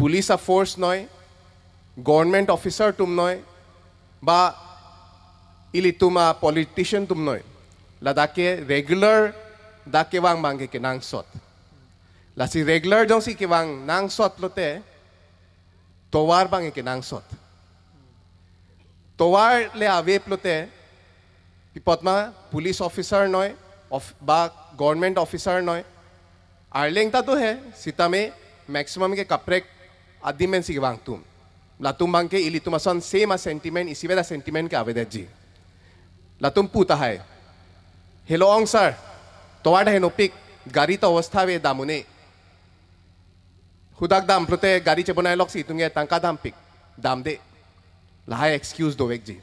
police force नय government officer तुम नय इली तुम पॉलिटिशियन तुम नय ला दाके रेगुलर दाके वांग मांगे के नांग सोत लासी रेगुलर जो सी के वांग नांग सोत लोते तोवार बांगे के नांग सोत तोवार ले आवेप लोते पिपोतमा पुलिस ऑफिसर नय ऑफ बा गवर्नमेंट ऑफिसर नय आर्लेंगता तो है सीता में मैक्सिमम के कपरेक a dimensi ke bang tum la tum bang ke ili tumason same as sentiment isi beda sentiment ke aveda ji la tum puta hai hello ong sir toward hai no pick gari ta avastha ve damune खुदाक दाम प्रते गाडीचे बनाय लॉक्सी तुंगे तांकां दाम peak दाम दे ला excuse दो वेग जी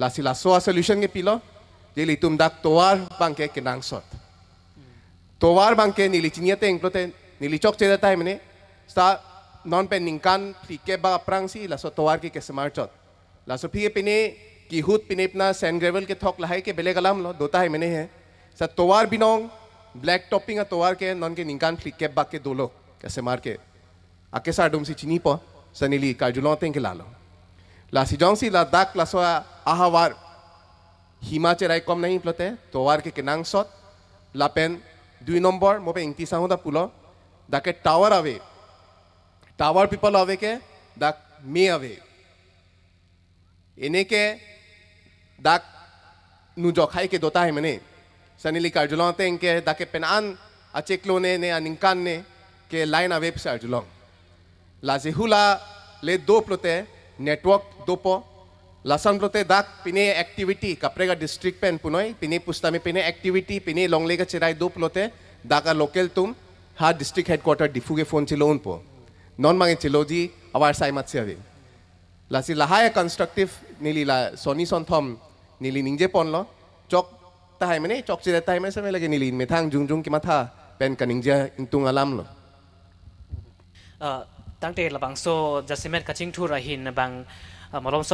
लासी लासो आ सोल्युशन गे पिलो जेली तुम दाक तोवार बांके किनांग सोत तोवार बांके निली चिनियते इंग प्रते निली चोक चेदता है मने स्टा non peningkan plike ba prang si laso towar ki ke kesemarchot laso phi pine ki hut pine pna sand gravel ke thok lahai ke bele galam lo dota hai mene hai sa towar binong black topping a towar ke topping ke के नॉन के निकान flick के बाक के दोलो कैसे मार के आके सा डुम सी चिनी पो सनीली काजुलों तें के si लासी जोंग la लद्दाख लासो आहावार हिमाचे राय कम नहीं प्लते तोवार के किनांग सोत लापेन दुई नंबर मोपे इंगती साहू दा पुलो दाके टावर आवे टावर पीपल अवे के दाक मे अवे इने के दाक नु जोखाई के दोता है मैंने सनीली का अर्जुलों ते इनके दाके पेनान अचेकलो ने ने अनिंकान ने के लाइन अवे से अर्जुलों लाजे ले दो प्लोते नेटवर्क दोपो लसन प्लोते दाक पिने एक्टिविटी कपड़े का डिस्ट्रिक्ट पेन पुनोई पिने पुस्ता में पिने एक्टिविटी पिने लॉन्ग चिराई दो प्लोते दाका लोकल तुम हर डिस्ट्रिक्ट हेडक्वार्टर डिफू के फोन चिलो उनपो non mange chiloji awar sai mat siadi la si la haya constructive nili la soni son thom nili ninje ponlo chok ta hai mane chok chida ta hai mane lagi nili in methang jung jung ki matha pen ka ninja in tung alam lo uh, tang te la bang so jasimen kaching thu rahin bang uh, malom so